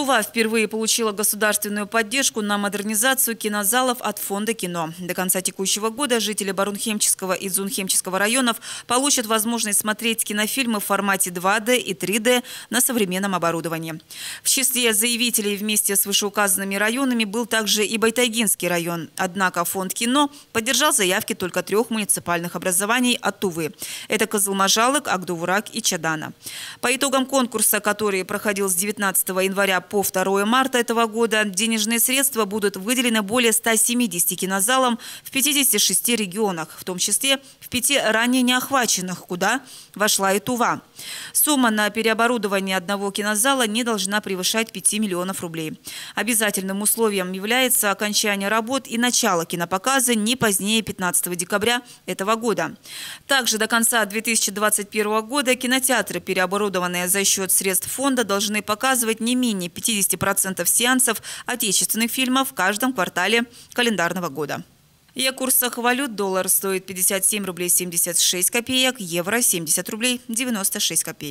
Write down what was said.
Тува впервые получила государственную поддержку на модернизацию кинозалов от Фонда кино. До конца текущего года жители Барунхемческого и Дзунхемческого районов получат возможность смотреть кинофильмы в формате 2D и 3D на современном оборудовании. В числе заявителей вместе с вышеуказанными районами был также и Байтагинский район. Однако Фонд кино поддержал заявки только трех муниципальных образований от Тувы. Это Козылмажалок, Агдувурак и Чадана. По итогам конкурса, который проходил с 19 января по 2 марта этого года денежные средства будут выделены более 170 кинозалам в 56 регионах, в том числе в пяти ранее неохваченных, куда вошла и Тува. Сумма на переоборудование одного кинозала не должна превышать 5 миллионов рублей. Обязательным условием является окончание работ и начало кинопоказа не позднее 15 декабря этого года. Также до конца 2021 года кинотеатры, переоборудованные за счет средств фонда, должны показывать не менее 50% сеансов отечественных фильмов в каждом квартале календарного года. Я курсах валют доллар стоит 57 рублей 76 копеек, евро 70 рублей 96 копеек.